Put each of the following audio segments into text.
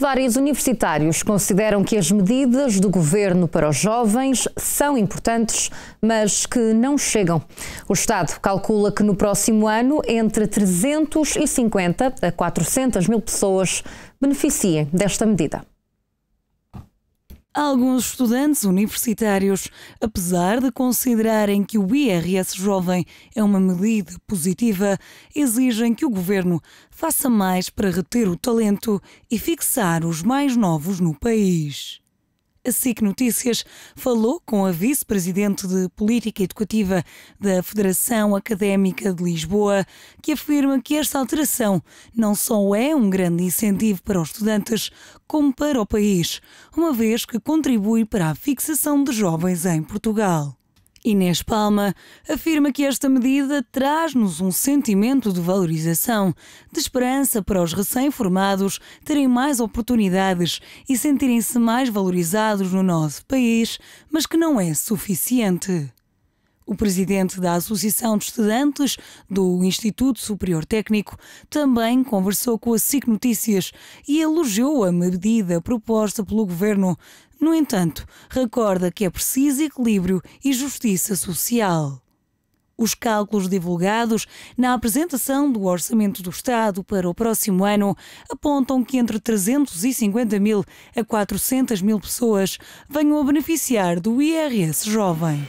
Vários universitários consideram que as medidas do governo para os jovens são importantes, mas que não chegam. O Estado calcula que no próximo ano entre 350 a 400 mil pessoas beneficiem desta medida. Alguns estudantes universitários, apesar de considerarem que o IRS jovem é uma medida positiva, exigem que o governo faça mais para reter o talento e fixar os mais novos no país a SIC Notícias falou com a vice-presidente de Política Educativa da Federação Académica de Lisboa, que afirma que esta alteração não só é um grande incentivo para os estudantes, como para o país, uma vez que contribui para a fixação de jovens em Portugal. Inês Palma afirma que esta medida traz-nos um sentimento de valorização, de esperança para os recém-formados terem mais oportunidades e sentirem-se mais valorizados no nosso país, mas que não é suficiente. O presidente da Associação de Estudantes do Instituto Superior Técnico também conversou com a SIC Notícias e elogiou a medida proposta pelo governo. No entanto, recorda que é preciso equilíbrio e justiça social. Os cálculos divulgados na apresentação do Orçamento do Estado para o próximo ano apontam que entre 350 mil a 400 mil pessoas venham a beneficiar do IRS Jovem.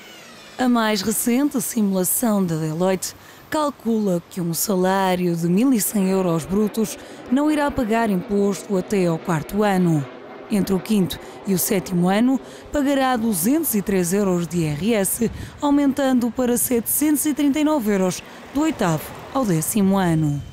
A mais recente simulação da Deloitte calcula que um salário de 1.100 euros brutos não irá pagar imposto até ao quarto ano. Entre o quinto e o sétimo ano, pagará 203 euros de IRS, aumentando para 739 euros do oitavo ao décimo ano.